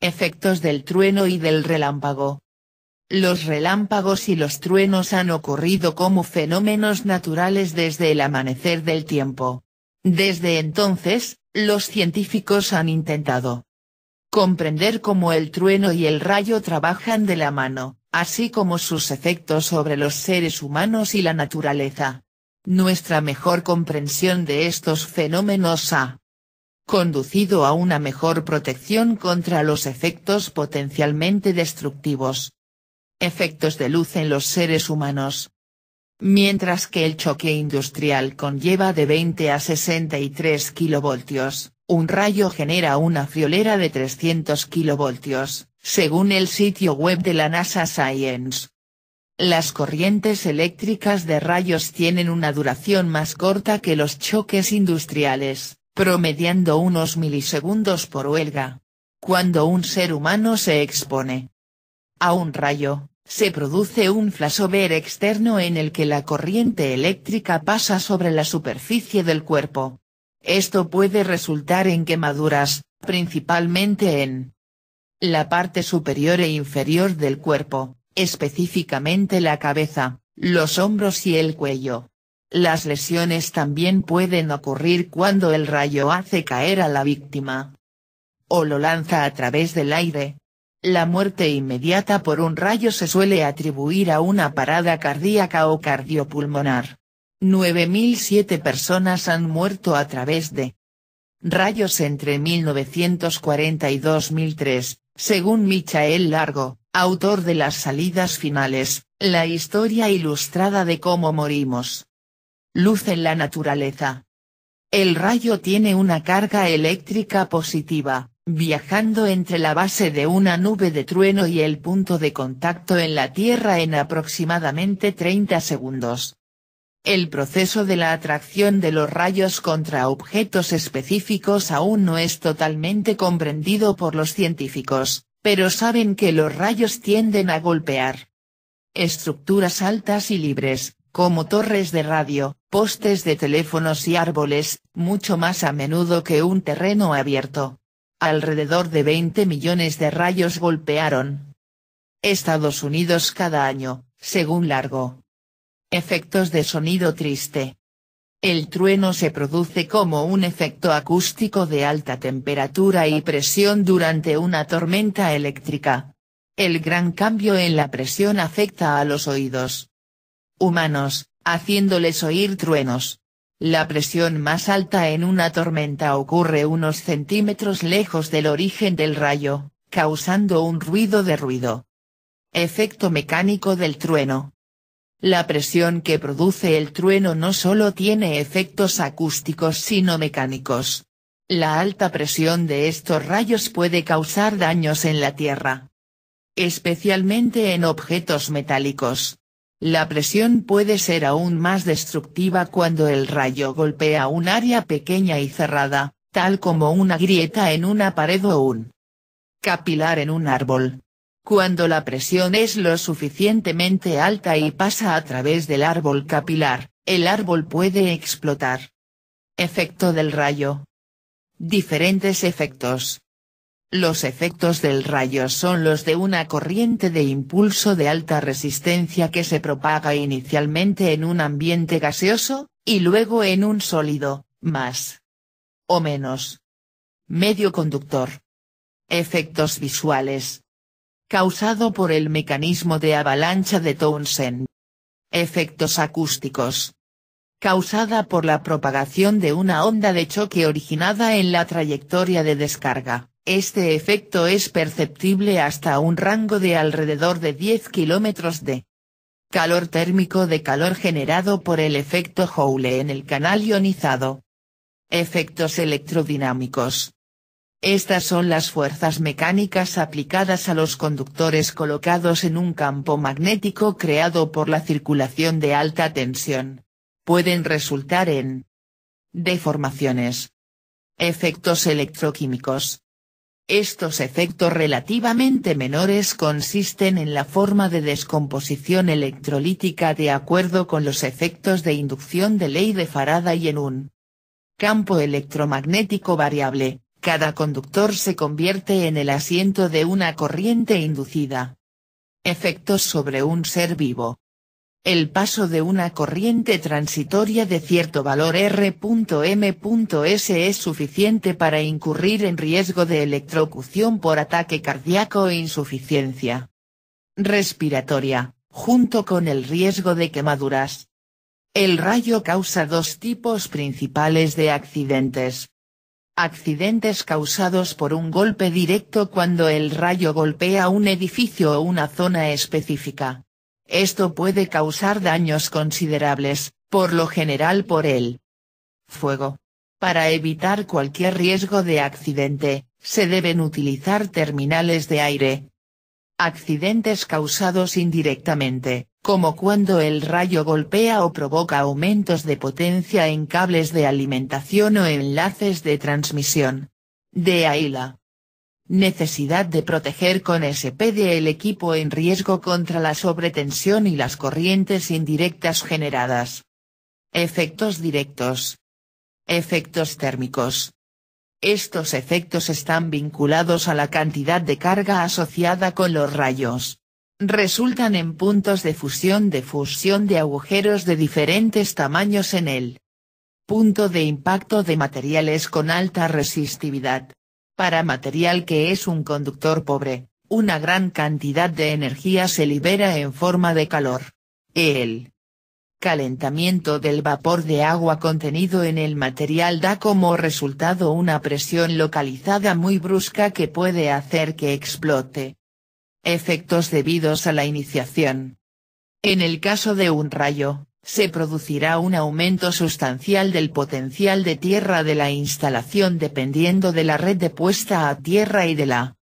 Efectos del trueno y del relámpago. Los relámpagos y los truenos han ocurrido como fenómenos naturales desde el amanecer del tiempo. Desde entonces, los científicos han intentado comprender cómo el trueno y el rayo trabajan de la mano, así como sus efectos sobre los seres humanos y la naturaleza. Nuestra mejor comprensión de estos fenómenos ha conducido a una mejor protección contra los efectos potencialmente destructivos. Efectos de luz en los seres humanos. Mientras que el choque industrial conlleva de 20 a 63 kilovoltios, un rayo genera una friolera de 300 kilovoltios, según el sitio web de la NASA Science. Las corrientes eléctricas de rayos tienen una duración más corta que los choques industriales, promediando unos milisegundos por huelga. Cuando un ser humano se expone a un rayo, se produce un flashover externo en el que la corriente eléctrica pasa sobre la superficie del cuerpo. Esto puede resultar en quemaduras, principalmente en la parte superior e inferior del cuerpo, específicamente la cabeza, los hombros y el cuello. Las lesiones también pueden ocurrir cuando el rayo hace caer a la víctima. O lo lanza a través del aire. La muerte inmediata por un rayo se suele atribuir a una parada cardíaca o cardiopulmonar. 9.007 personas han muerto a través de rayos entre 1940 y 2003, según Michael Largo, autor de Las salidas finales, la historia ilustrada de cómo morimos luz en la naturaleza. El rayo tiene una carga eléctrica positiva, viajando entre la base de una nube de trueno y el punto de contacto en la Tierra en aproximadamente 30 segundos. El proceso de la atracción de los rayos contra objetos específicos aún no es totalmente comprendido por los científicos, pero saben que los rayos tienden a golpear estructuras altas y libres, como torres de radio, postes de teléfonos y árboles, mucho más a menudo que un terreno abierto. Alrededor de 20 millones de rayos golpearon. Estados Unidos cada año, según Largo. Efectos de sonido triste. El trueno se produce como un efecto acústico de alta temperatura y presión durante una tormenta eléctrica. El gran cambio en la presión afecta a los oídos, humanos, haciéndoles oír truenos. La presión más alta en una tormenta ocurre unos centímetros lejos del origen del rayo, causando un ruido de ruido. Efecto mecánico del trueno. La presión que produce el trueno no solo tiene efectos acústicos sino mecánicos. La alta presión de estos rayos puede causar daños en la Tierra. Especialmente en objetos metálicos. La presión puede ser aún más destructiva cuando el rayo golpea un área pequeña y cerrada, tal como una grieta en una pared o un capilar en un árbol. Cuando la presión es lo suficientemente alta y pasa a través del árbol capilar, el árbol puede explotar. Efecto del rayo. Diferentes efectos. Los efectos del rayo son los de una corriente de impulso de alta resistencia que se propaga inicialmente en un ambiente gaseoso, y luego en un sólido, más o menos. Medio conductor. Efectos visuales. Causado por el mecanismo de avalancha de Townsend. Efectos acústicos. Causada por la propagación de una onda de choque originada en la trayectoria de descarga. Este efecto es perceptible hasta un rango de alrededor de 10 kilómetros de calor térmico de calor generado por el efecto Joule en el canal ionizado. Efectos electrodinámicos. Estas son las fuerzas mecánicas aplicadas a los conductores colocados en un campo magnético creado por la circulación de alta tensión. Pueden resultar en deformaciones. Efectos electroquímicos. Estos efectos relativamente menores consisten en la forma de descomposición electrolítica de acuerdo con los efectos de inducción de ley de Faraday en un campo electromagnético variable, cada conductor se convierte en el asiento de una corriente inducida. Efectos sobre un ser vivo el paso de una corriente transitoria de cierto valor R.M.S es suficiente para incurrir en riesgo de electrocución por ataque cardíaco e insuficiencia respiratoria, junto con el riesgo de quemaduras. El rayo causa dos tipos principales de accidentes. Accidentes causados por un golpe directo cuando el rayo golpea un edificio o una zona específica esto puede causar daños considerables, por lo general por el fuego. Para evitar cualquier riesgo de accidente, se deben utilizar terminales de aire. Accidentes causados indirectamente, como cuando el rayo golpea o provoca aumentos de potencia en cables de alimentación o enlaces de transmisión. De aila. Necesidad de proteger con SPD el equipo en riesgo contra la sobretensión y las corrientes indirectas generadas. Efectos directos. Efectos térmicos. Estos efectos están vinculados a la cantidad de carga asociada con los rayos. Resultan en puntos de fusión de fusión de agujeros de diferentes tamaños en el punto de impacto de materiales con alta resistividad. Para material que es un conductor pobre, una gran cantidad de energía se libera en forma de calor. El calentamiento del vapor de agua contenido en el material da como resultado una presión localizada muy brusca que puede hacer que explote. Efectos debidos a la iniciación. En el caso de un rayo, se producirá un aumento sustancial del potencial de tierra de la instalación dependiendo de la red de puesta a tierra y de la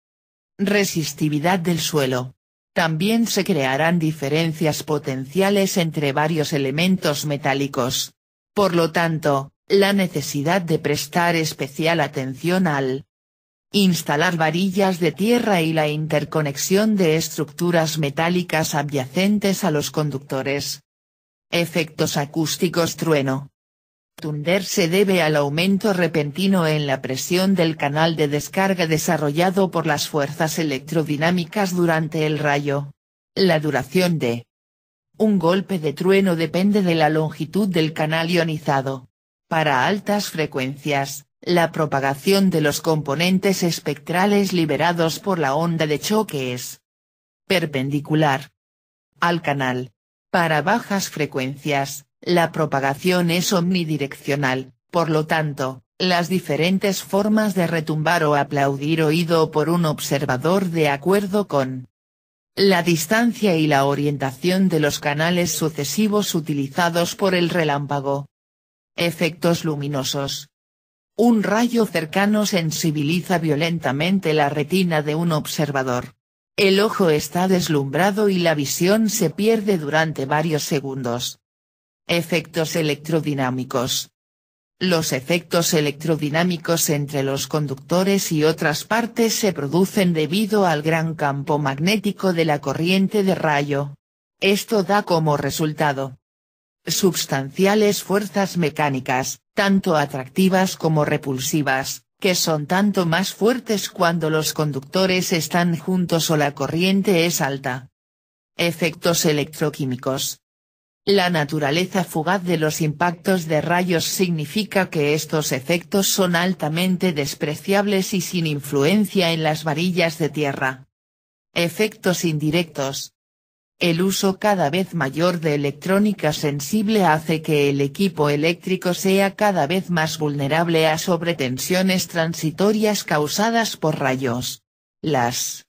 resistividad del suelo. También se crearán diferencias potenciales entre varios elementos metálicos. Por lo tanto, la necesidad de prestar especial atención al instalar varillas de tierra y la interconexión de estructuras metálicas adyacentes a los conductores, Efectos acústicos trueno. Tunder se debe al aumento repentino en la presión del canal de descarga desarrollado por las fuerzas electrodinámicas durante el rayo. La duración de un golpe de trueno depende de la longitud del canal ionizado. Para altas frecuencias, la propagación de los componentes espectrales liberados por la onda de choque es perpendicular al canal. Para bajas frecuencias, la propagación es omnidireccional, por lo tanto, las diferentes formas de retumbar o aplaudir oído por un observador de acuerdo con la distancia y la orientación de los canales sucesivos utilizados por el relámpago. Efectos luminosos. Un rayo cercano sensibiliza violentamente la retina de un observador, el ojo está deslumbrado y la visión se pierde durante varios segundos. Efectos electrodinámicos. Los efectos electrodinámicos entre los conductores y otras partes se producen debido al gran campo magnético de la corriente de rayo. Esto da como resultado substanciales fuerzas mecánicas, tanto atractivas como repulsivas, que son tanto más fuertes cuando los conductores están juntos o la corriente es alta. Efectos electroquímicos. La naturaleza fugaz de los impactos de rayos significa que estos efectos son altamente despreciables y sin influencia en las varillas de tierra. Efectos indirectos. El uso cada vez mayor de electrónica sensible hace que el equipo eléctrico sea cada vez más vulnerable a sobretensiones transitorias causadas por rayos. Las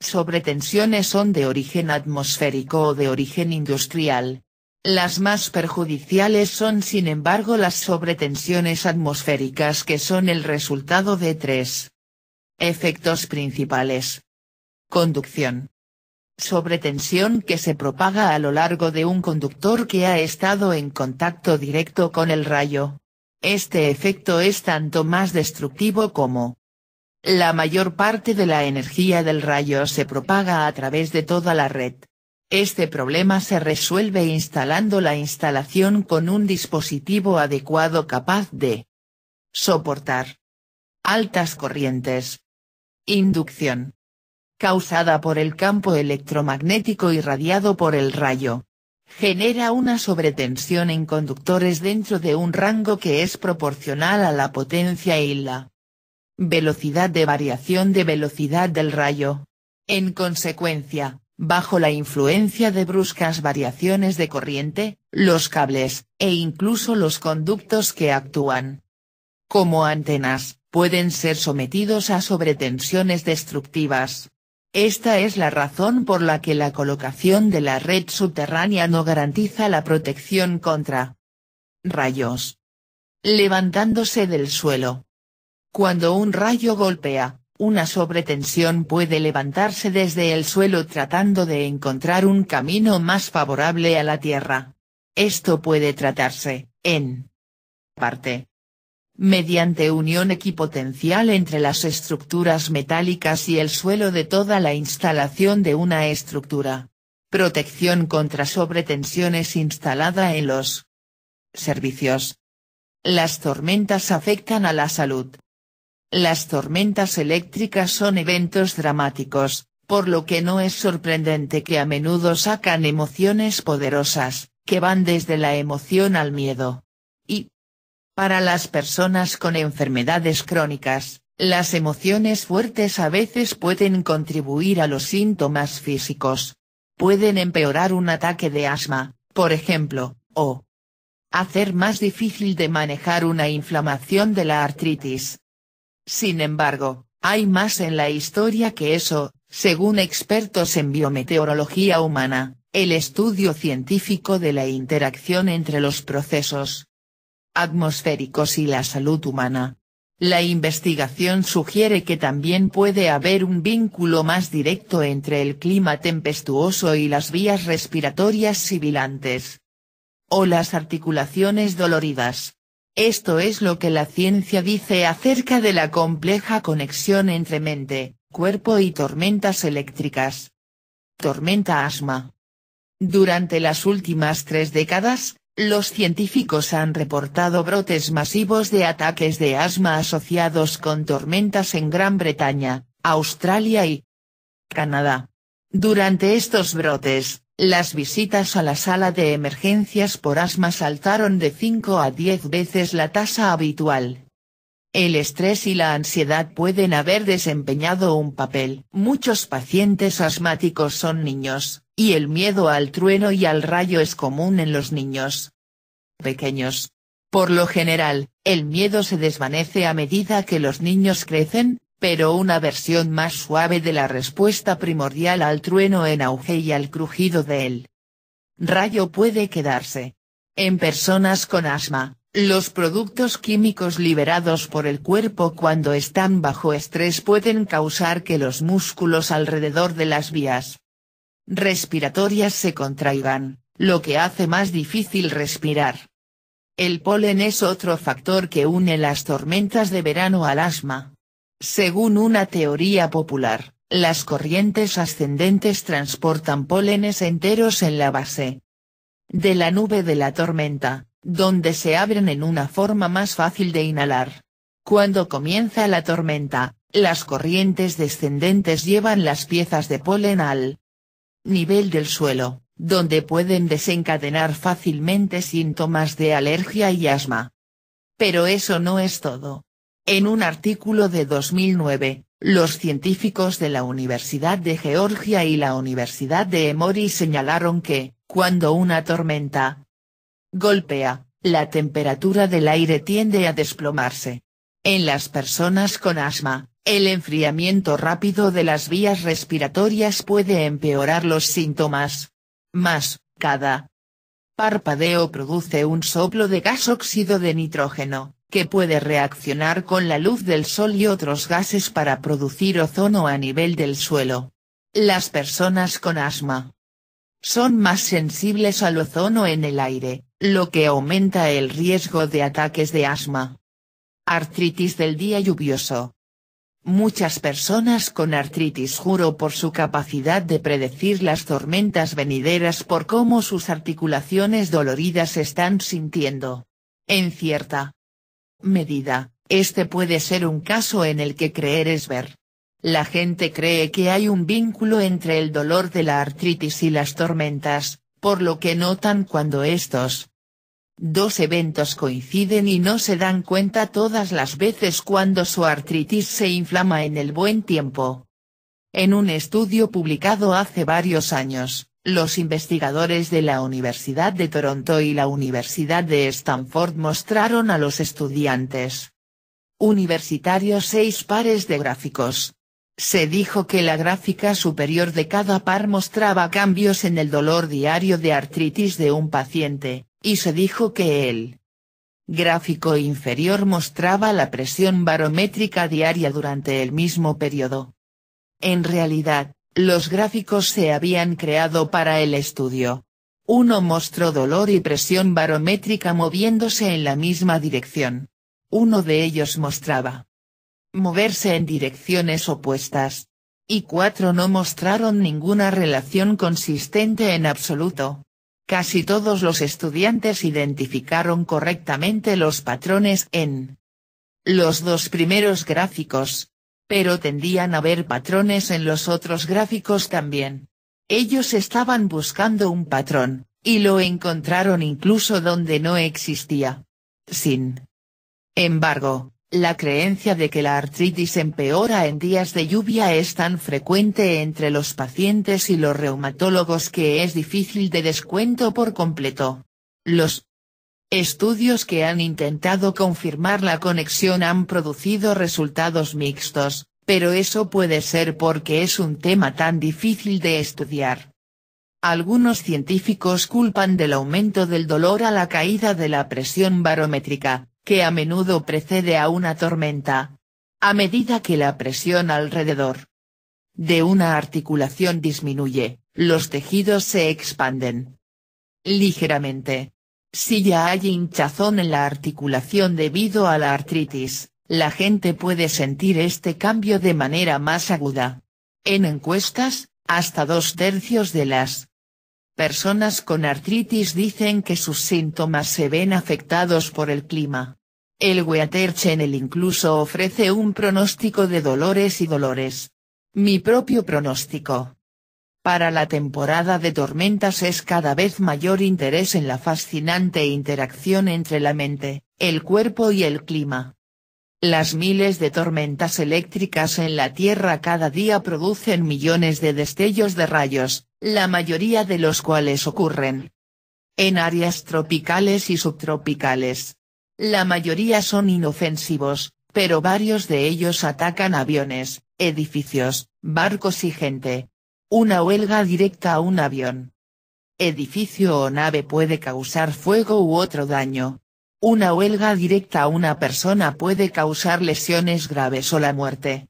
sobretensiones son de origen atmosférico o de origen industrial. Las más perjudiciales son sin embargo las sobretensiones atmosféricas que son el resultado de tres efectos principales. Conducción sobretensión que se propaga a lo largo de un conductor que ha estado en contacto directo con el rayo. Este efecto es tanto más destructivo como la mayor parte de la energía del rayo se propaga a través de toda la red. Este problema se resuelve instalando la instalación con un dispositivo adecuado capaz de soportar altas corrientes. Inducción causada por el campo electromagnético irradiado por el rayo. Genera una sobretensión en conductores dentro de un rango que es proporcional a la potencia y la velocidad de variación de velocidad del rayo. En consecuencia, bajo la influencia de bruscas variaciones de corriente, los cables, e incluso los conductos que actúan como antenas, pueden ser sometidos a sobretensiones destructivas. Esta es la razón por la que la colocación de la red subterránea no garantiza la protección contra rayos. Levantándose del suelo. Cuando un rayo golpea, una sobretensión puede levantarse desde el suelo tratando de encontrar un camino más favorable a la Tierra. Esto puede tratarse, en parte, mediante unión equipotencial entre las estructuras metálicas y el suelo de toda la instalación de una estructura. Protección contra sobretensiones instalada en los servicios. Las tormentas afectan a la salud. Las tormentas eléctricas son eventos dramáticos, por lo que no es sorprendente que a menudo sacan emociones poderosas, que van desde la emoción al miedo para las personas con enfermedades crónicas, las emociones fuertes a veces pueden contribuir a los síntomas físicos. Pueden empeorar un ataque de asma, por ejemplo, o hacer más difícil de manejar una inflamación de la artritis. Sin embargo, hay más en la historia que eso, según expertos en biometeorología humana, el estudio científico de la interacción entre los procesos atmosféricos y la salud humana. La investigación sugiere que también puede haber un vínculo más directo entre el clima tempestuoso y las vías respiratorias sibilantes. O las articulaciones doloridas. Esto es lo que la ciencia dice acerca de la compleja conexión entre mente, cuerpo y tormentas eléctricas. Tormenta asma. Durante las últimas tres décadas, los científicos han reportado brotes masivos de ataques de asma asociados con tormentas en Gran Bretaña, Australia y Canadá. Durante estos brotes, las visitas a la sala de emergencias por asma saltaron de 5 a 10 veces la tasa habitual, el estrés y la ansiedad pueden haber desempeñado un papel. Muchos pacientes asmáticos son niños, y el miedo al trueno y al rayo es común en los niños pequeños. Por lo general, el miedo se desvanece a medida que los niños crecen, pero una versión más suave de la respuesta primordial al trueno en auge y al crujido de él. Rayo puede quedarse. En personas con asma, los productos químicos liberados por el cuerpo cuando están bajo estrés pueden causar que los músculos alrededor de las vías respiratorias se contraigan, lo que hace más difícil respirar. El polen es otro factor que une las tormentas de verano al asma. Según una teoría popular, las corrientes ascendentes transportan polenes enteros en la base de la nube de la tormenta, donde se abren en una forma más fácil de inhalar. Cuando comienza la tormenta, las corrientes descendentes llevan las piezas de polen al nivel del suelo, donde pueden desencadenar fácilmente síntomas de alergia y asma. Pero eso no es todo. En un artículo de 2009, los científicos de la Universidad de Georgia y la Universidad de Emory señalaron que, cuando una tormenta, golpea, la temperatura del aire tiende a desplomarse. En las personas con asma, el enfriamiento rápido de las vías respiratorias puede empeorar los síntomas. Más, cada parpadeo produce un soplo de gas óxido de nitrógeno, que puede reaccionar con la luz del sol y otros gases para producir ozono a nivel del suelo. Las personas con asma son más sensibles al ozono en el aire, lo que aumenta el riesgo de ataques de asma. Artritis del día lluvioso. Muchas personas con artritis juro por su capacidad de predecir las tormentas venideras por cómo sus articulaciones doloridas están sintiendo. En cierta medida, este puede ser un caso en el que creer es ver. La gente cree que hay un vínculo entre el dolor de la artritis y las tormentas, por lo que notan cuando estos, Dos eventos coinciden y no se dan cuenta todas las veces cuando su artritis se inflama en el buen tiempo. En un estudio publicado hace varios años, los investigadores de la Universidad de Toronto y la Universidad de Stanford mostraron a los estudiantes universitarios seis pares de gráficos. Se dijo que la gráfica superior de cada par mostraba cambios en el dolor diario de artritis de un paciente, y se dijo que el gráfico inferior mostraba la presión barométrica diaria durante el mismo periodo. En realidad, los gráficos se habían creado para el estudio. Uno mostró dolor y presión barométrica moviéndose en la misma dirección. Uno de ellos mostraba moverse en direcciones opuestas. Y cuatro no mostraron ninguna relación consistente en absoluto. Casi todos los estudiantes identificaron correctamente los patrones en los dos primeros gráficos, pero tendían a ver patrones en los otros gráficos también. Ellos estaban buscando un patrón, y lo encontraron incluso donde no existía. Sin embargo, la creencia de que la artritis empeora en días de lluvia es tan frecuente entre los pacientes y los reumatólogos que es difícil de descuento por completo. Los estudios que han intentado confirmar la conexión han producido resultados mixtos, pero eso puede ser porque es un tema tan difícil de estudiar. Algunos científicos culpan del aumento del dolor a la caída de la presión barométrica, que a menudo precede a una tormenta. A medida que la presión alrededor de una articulación disminuye, los tejidos se expanden ligeramente. Si ya hay hinchazón en la articulación debido a la artritis, la gente puede sentir este cambio de manera más aguda. En encuestas, hasta dos tercios de las personas con artritis dicen que sus síntomas se ven afectados por el clima. El Weather Channel incluso ofrece un pronóstico de dolores y dolores. Mi propio pronóstico. Para la temporada de tormentas es cada vez mayor interés en la fascinante interacción entre la mente, el cuerpo y el clima. Las miles de tormentas eléctricas en la Tierra cada día producen millones de destellos de rayos, la mayoría de los cuales ocurren en áreas tropicales y subtropicales. La mayoría son inofensivos, pero varios de ellos atacan aviones, edificios, barcos y gente. Una huelga directa a un avión. Edificio o nave puede causar fuego u otro daño. Una huelga directa a una persona puede causar lesiones graves o la muerte.